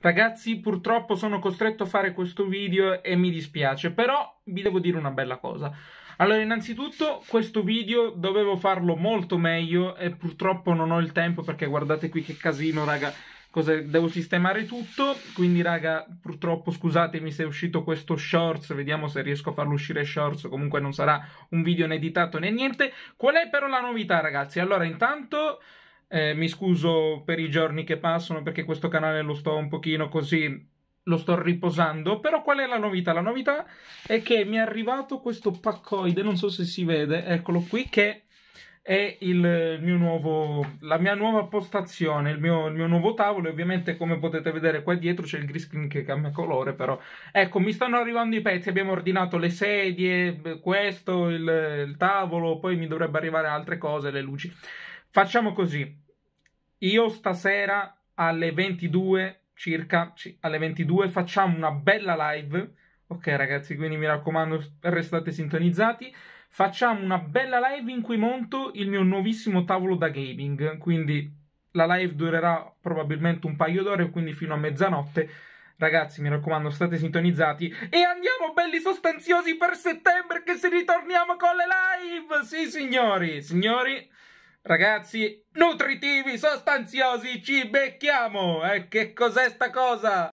Ragazzi, purtroppo sono costretto a fare questo video e mi dispiace, però vi devo dire una bella cosa. Allora, innanzitutto, questo video dovevo farlo molto meglio e purtroppo non ho il tempo perché guardate qui che casino, raga. Cosa, devo sistemare tutto, quindi raga, purtroppo scusatemi se è uscito questo shorts, vediamo se riesco a farlo uscire shorts, comunque non sarà un video né editato né niente. Qual è però la novità, ragazzi? Allora, intanto eh, mi scuso per i giorni che passano perché questo canale lo sto un pochino così lo sto riposando, però qual è la novità? La novità è che mi è arrivato questo paccoide, non so se si vede, eccolo qui, che è il mio nuovo, la mia nuova postazione, il mio, il mio nuovo tavolo, e ovviamente come potete vedere qua dietro c'è il green screen che cambia colore, però ecco, mi stanno arrivando i pezzi, abbiamo ordinato le sedie, questo, il, il tavolo, poi mi dovrebbe arrivare altre cose, le luci. Facciamo così, io stasera alle 22 circa, alle 22 facciamo una bella live. Ok ragazzi, quindi mi raccomando, restate sintonizzati. Facciamo una bella live in cui monto il mio nuovissimo tavolo da gaming. Quindi la live durerà probabilmente un paio d'ore, quindi fino a mezzanotte. Ragazzi, mi raccomando, state sintonizzati e andiamo belli sostanziosi per settembre che se ritorniamo con le live! Sì, signori, signori, Ragazzi, nutritivi, sostanziosi, ci becchiamo! Eh, che cos'è sta cosa?